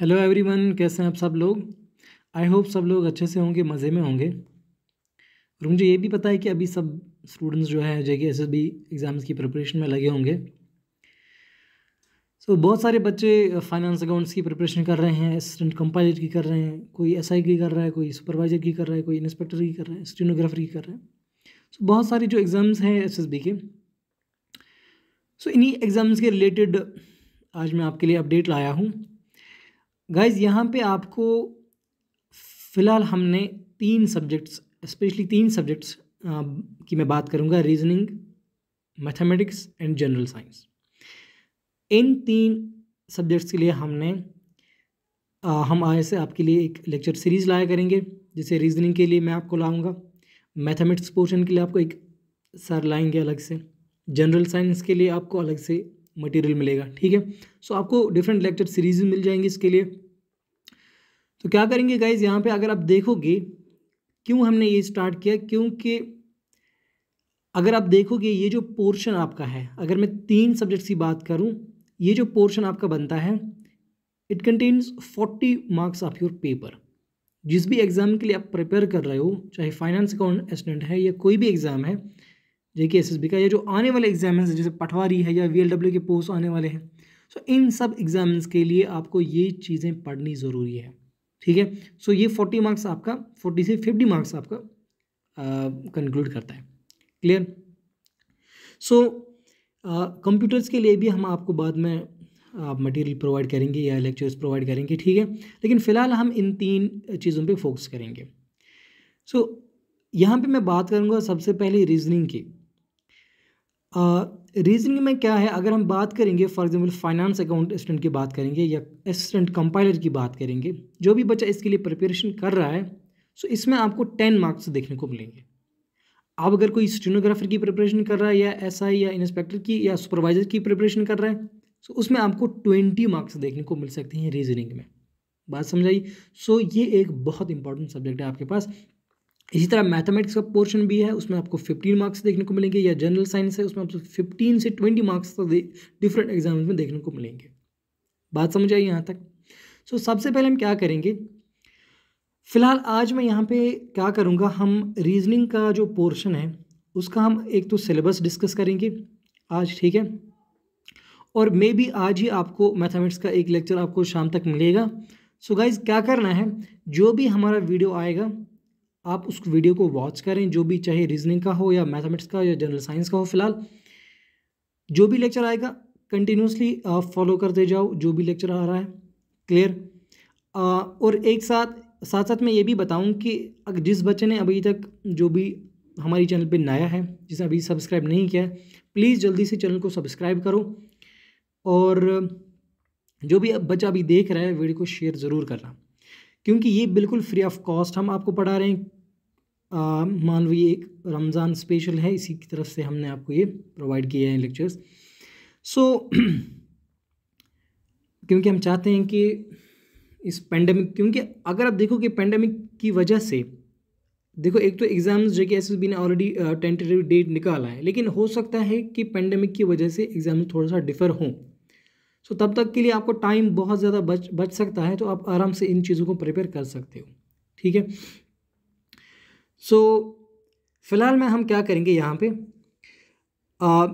hello everyone कैसे हैं आप सब लोग आई होप सब लोग अच्छे से होंगे मज़े में होंगे और मुझे ये भी पता है कि अभी सब स्टूडेंट्स जो है J S S B exams की प्रिपरेशन में लगे होंगे सो so, बहुत सारे बच्चे फाइनेंस uh, अकाउंट्स की प्रिपरेशन कर रहे हैं असिस्टेंट कंपाइलर की कर रहे हैं कोई एस आई की कर रहा है कोई सुपरवाइज़र की कर रहा है कोई इंस्पेक्टर की कर रहा है स्टेनोग्राफर की कर रहे हैं सो so, बहुत सारे जो एग्ज़ाम्स हैं एस एस बी के सो so, इन्हीं एग्ज़ाम्स के रिलेटेड आज मैं आपके लिए अपडेट लाया हूँ गाइज यहाँ पे आपको फ़िलहाल हमने तीन सब्जेक्ट्स स्पेशली तीन सब्जेक्ट्स की मैं बात करूँगा reasoning mathematics and general science इन तीन सब्जेक्ट्स के लिए हमने आ, हम आज से आपके लिए एक लेक्चर सीरीज़ लाया करेंगे जिसे रीजनिंग के लिए मैं आपको लाऊंगा मैथमेटिक्स पोर्शन के लिए आपको एक सर लाएंगे अलग से जनरल साइंस के लिए आपको अलग से मटेरियल मिलेगा ठीक है सो आपको डिफरेंट लेक्चर सीरीज मिल जाएंगी इसके लिए तो क्या करेंगे गाइज यहाँ पे अगर आप देखोगे क्यों हमने ये स्टार्ट किया क्योंकि अगर आप देखोगे ये जो पोर्शन आपका है अगर मैं तीन सब्जेक्ट्स की बात करूँ ये जो पोर्शन आपका बनता है it contains forty marks of your paper जिस भी एग्ज़ाम के लिए आप प्रिपेयर कर रहे हो चाहे फाइनेंस अकाउंट स्टूडेंट है या कोई भी एग्ज़ाम है जेके बी का या जो आने वाले एग्जाम हैं जैसे पटवारी है या डब्ल्यू के पोस्ट आने वाले हैं सो इन सब एग्जाम्स के लिए आपको ये चीज़ें पढ़नी ज़रूरी है ठीक है सो ये फोर्टी मार्क्स आपका फोर्टी से फिफ्टी मार्क्स आपका कंक्लूड करता है क्लियर सो कंप्यूटर्स के लिए भी हम आपको बाद में आप मटेरियल प्रोवाइड करेंगे या लेक्चर्स प्रोवाइड करेंगे ठीक है लेकिन फ़िलहाल हम इन तीन चीज़ों पे फोकस करेंगे सो so, यहाँ पे मैं बात करूँगा सबसे पहले रीजनिंग की रीजनिंग में क्या है अगर हम बात करेंगे for example finance account assistant की बात करेंगे या असिस्टेंट कंपाइलर की बात करेंगे जो भी बच्चा इसके लिए प्रिपरेशन कर रहा है सो इसमें आपको टेन मार्क्स देखने को मिलेंगे आप अगर कोई स्टेनोग्राफर की प्रिपरेशन कर रहा है या एस आई या इंस्पेक्टर की या सुपरवाइजर की प्रिपरेशन कर रहा है सो उसमें आपको ट्वेंटी मार्क्स देखने को मिल सकते हैं रीजनिंग में बात समझाई सो ये एक बहुत इंपॉर्टेंट सब्जेक्ट है आपके पास इसी तरह मैथमेटिक्स का पोर्शन भी है उसमें आपको 15 मार्क्स देखने को मिलेंगे या जनरल साइंस है उसमें आपको 15 से 20 मार्क्स तक डिफरेंट एग्जाम में देखने को मिलेंगे बात समझ आई यहाँ तक सो so, सबसे पहले हम क्या करेंगे फ़िलहाल आज मैं यहाँ पे क्या करूँगा हम रीजनिंग का जो पोर्शन है उसका हम एक तो सिलेबस डिस्कस करेंगे आज ठीक है और मे भी आज ही आपको मैथमेटिक्स का एक लेक्चर आपको शाम तक मिलेगा सो so गाइज़ क्या करना है जो भी हमारा वीडियो आएगा आप उस वीडियो को वॉच करें जो भी चाहे रीजनिंग का हो या मैथमेटिक्स का या जनरल साइंस का हो फिलहाल जो भी लेक्चर आएगा कंटिन्यूसली फॉलो करते जाओ जो भी लेक्चर आ रहा है क्लियर और एक साथ साथ साथ मैं ये भी बताऊं कि अगर जिस बच्चे ने अभी तक जो भी हमारी चैनल पे नया है जिसे अभी सब्सक्राइब नहीं किया है प्लीज़ जल्दी से चैनल को सब्सक्राइब करो और जो भी बच्चा अभी देख रहा है वीडियो को शेयर ज़रूर करना क्योंकि ये बिल्कुल फ्री ऑफ कॉस्ट हम आपको पढ़ा रहे हैं मान लो ये एक रमज़ान स्पेशल है इसी की तरफ से हमने आपको ये प्रोवाइड किए हैं लेक्चर्स सो क्योंकि हम चाहते हैं कि इस पेंडेमिक क्योंकि अगर आप देखो कि पेंडेमिक की वजह से देखो एक तो एग्ज़ाम्स जो कि एस एस बी ने ऑलरेडी टेंटेटिव डेट निकाला है लेकिन हो सकता है कि पेंडेमिक की वजह से एग्ज़ाम थोड़ा सा डिफ़र हों सो तब तक के लिए आपको टाइम बहुत ज़्यादा बच बच सकता है तो आप आराम से इन चीज़ों को प्रिपेयर कर सकते हो ठीक है सो so, फ़िलहाल में हम क्या करेंगे यहाँ पे आ,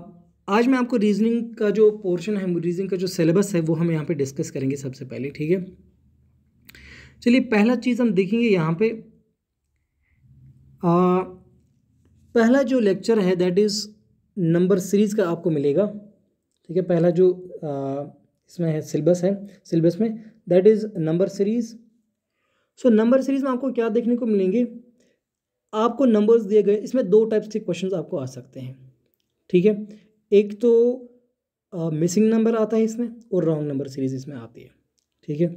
आज मैं आपको रीजनिंग का जो पोर्शन है रीजनिंग का जो सिलेबस है वो हम यहाँ पे डिस्कस करेंगे सबसे पहले ठीक है चलिए पहला चीज़ हम देखेंगे यहाँ पे आ, पहला जो लेक्चर है दैट इज़ नंबर सीरीज़ का आपको मिलेगा ठीक है पहला जो आ, इसमें है सिलेबस है सिलेबस में that is number series so number series में आपको क्या देखने को मिलेंगे आपको नंबर्स दिए गए इसमें दो टाइप्स के क्वेश्चन आपको आ सकते हैं ठीक है एक तो मिसिंग नंबर आता है इसमें और रॉन्ग नंबर सीरीज इसमें आती है ठीक है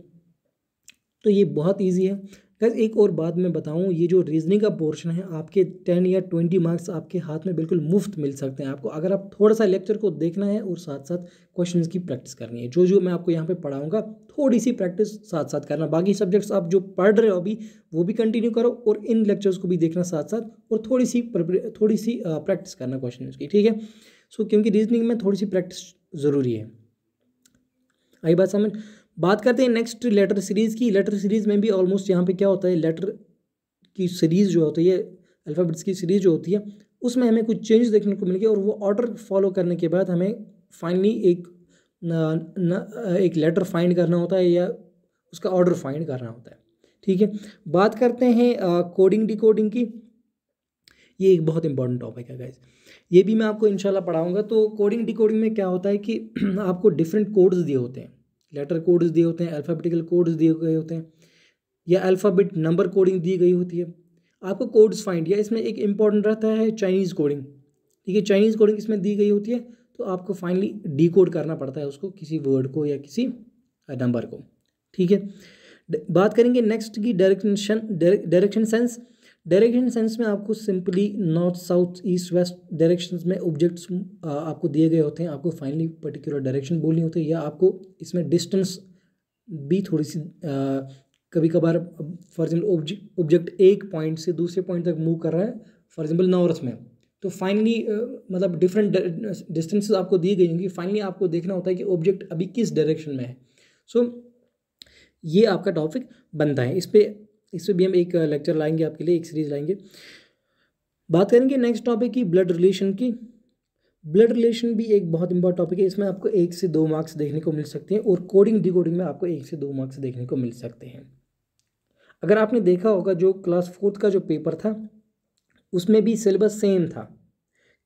तो ये बहुत ईजी है गैस एक और बात मैं बताऊँ ये जो रीजनिंग का पोर्शन है आपके टेन या ट्वेंटी मार्क्स आपके हाथ में बिल्कुल मुफ्त मिल सकते हैं आपको अगर आप थोड़ा सा लेक्चर को देखना है और साथ साथ क्वेश्चन की प्रैक्टिस करनी है जो जो मैं आपको यहाँ पे पढ़ाऊँगा थोड़ी सी प्रैक्टिस साथ साथ करना बाकी सब्जेक्ट्स आप जो पढ़ रहे हो अभी वो भी कंटिन्यू करो और इन लेक्चर्स को भी देखना साथ साथ और थोड़ी सी थोड़ी सी प्रैक्टिस करना क्वेश्चन की ठीक है सो क्योंकि रीजनिंग में थोड़ी सी प्रैक्टिस ज़रूरी है आई बात समझ बात करते हैं नेक्स्ट लेटर सीरीज़ की लेटर सीरीज़ में भी ऑलमोस्ट यहाँ पे क्या होता है लेटर की सीरीज़ जो होती है अल्फ़ाबेट्स की सीरीज़ जो होती है उसमें हमें कुछ चेंज देखने को मिलेगी और वो ऑर्डर फॉलो करने के बाद हमें फाइनली एक न, न, एक लेटर फाइंड करना होता है या उसका ऑर्डर फाइंड करना होता है ठीक है बात करते हैं कोडिंग डिकोडिंग की ये एक बहुत इंपॉर्टेंट टॉपिक है गाइज ये भी मैं आपको इंशाल्लाह पढ़ाऊंगा तो कोडिंग डिकोडिंग में क्या होता है कि आपको डिफरेंट कोड्स दिए होते हैं लेटर कोड्स दिए होते हैं अल्फ़ाबेटिकल कोड्स दिए गए होते हैं या अल्फ़ाबेट नंबर कोडिंग दी गई होती है आपको कोड्स फाइंड या इसमें एक इम्पॉर्टेंट रहता है चाइनीज़ कोडिंग ठीक है चाइनीज़ कोडिंग इसमें दी गई होती है तो आपको फाइनली डी कोड करना पड़ता है उसको किसी वर्ड को या किसी नंबर को ठीक है बात करेंगे नेक्स्ट की direction direction sense direction sense में आपको simply north south east west directions में ऑब्जेक्ट्स आपको दिए गए होते हैं आपको फाइनली पर्टिकुलर डायरेक्शन बोलनी होती है या आपको इसमें डिस्टेंस भी थोड़ी सी आ, कभी कभार फॉर एग्जाम्पल ऑब्जेक्ट एक पॉइंट से दूसरे पॉइंट तक मूव कर रहा है फॉर एग्जाम्पल नॉर्थ में तो फाइनली मतलब डिफरेंट डिस्टेंसेस आपको दी गई होंगी फाइनली आपको देखना होता है कि ऑब्जेक्ट अभी किस डायरेक्शन में है सो so, ये आपका टॉपिक बनता है इस पर इस पर भी हम एक लेक्चर लाएंगे आपके लिए एक सीरीज़ लाएंगे बात करेंगे नेक्स्ट टॉपिक की ब्लड रिलेशन की ब्लड रिलेशन भी एक बहुत इंपॉर्टेंट टॉपिक है इसमें आपको एक से दो मार्क्स देखने को मिल सकते हैं और कोडिंग डिकोडिंग में आपको एक से दो मार्क्स देखने को मिल सकते हैं अगर आपने देखा होगा जो क्लास फोर्थ का जो पेपर था उसमें भी सिलेबस सेम था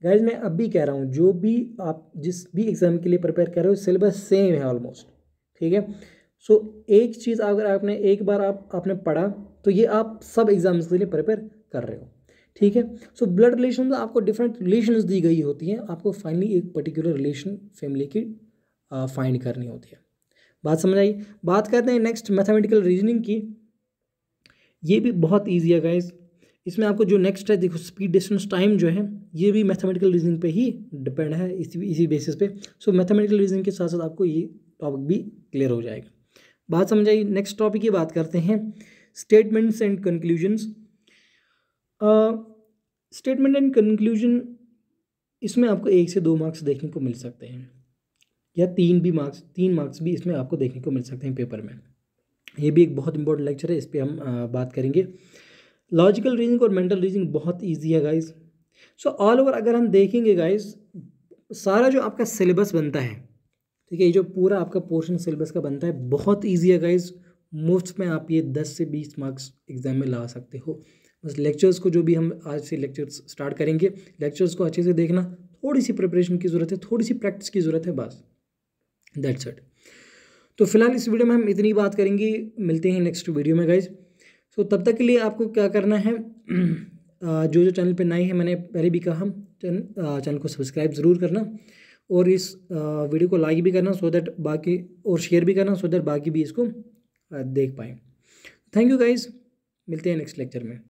गाइज मैं अब भी कह रहा हूँ जो भी आप जिस भी एग्ज़ाम के लिए प्रिपेयर कर रहे हो सिलेबस सेम है ऑलमोस्ट ठीक है सो so, एक चीज़ अगर आपने एक बार आप आपने पढ़ा तो ये आप सब एग्ज़ाम्स के लिए प्रिपेयर कर रहे हो ठीक है सो ब्लड रिलेशन में आपको डिफरेंट रिलेशन दी गई होती हैं आपको फाइनली एक पर्टिकुलर रिलेशन फैमिली की फाइंड करनी होती है बात समझ आई बात करते हैं नेक्स्ट मैथमेटिकल रीजनिंग की ये भी बहुत ईजी है गाइज इसमें आपको जो नेक्स्ट है देखो स्पीड डिस्टेंस टाइम जो है ये भी मैथमेटिकल रीजनिंग पे ही डिपेंड है इसी इसी बेसिस पे सो मैथमेटिकल रीजनिंग के साथ साथ आपको ये टॉपिक भी क्लियर हो जाएगा बात समझ आई नेक्स्ट टॉपिक की बात करते हैं statements and conclusions statement and conclusion इसमें आपको एक से दो मार्क्स देखने को मिल सकते हैं या तीन भी मार्क्स तीन मार्क्स भी इसमें आपको देखने को मिल सकते हैं पेपर में ये भी एक बहुत इंपॉर्टेंट लेक्चर है इस पर हम आ, uh, बात करेंगे लॉजिकल रीजनिंग और मेंटल रीजनिंग बहुत ईजी है गाइज सो ऑल ओवर अगर हम देखेंगे गाइज सारा जो आपका सिलेबस बनता है ठीक है ये जो पूरा आपका पोर्शन सिलेबस का बनता है बहुत ईजी है गाइज़ मुफ्त में आप ये दस से बीस मार्क्स एग्ज़ाम में ला सकते हो बस लेक्चर्स को जो भी हम आज से लेक्चर्स स्टार्ट करेंगे लेक्चर्स को अच्छे से देखना थोड़ी सी प्रिपरेशन की ज़रूरत है थोड़ी सी प्रैक्टिस की ज़रूरत है बस दैट्स इट तो फिलहाल इस वीडियो में हम इतनी बात करेंगे मिलते हैं नेक्स्ट वीडियो में गाइज सो तब तक के लिए आपको क्या करना है जो जो चैनल पर नए हैं मैंने पहले भी कहा चैनल को सब्सक्राइब ज़रूर करना और इस वीडियो को लाइक भी करना सो दैट बाकी और शेयर भी करना सो दैट बाकी भी इसको देख पाएँ थैंक यू गाइज मिलते हैं नेक्स्ट लेक्चर में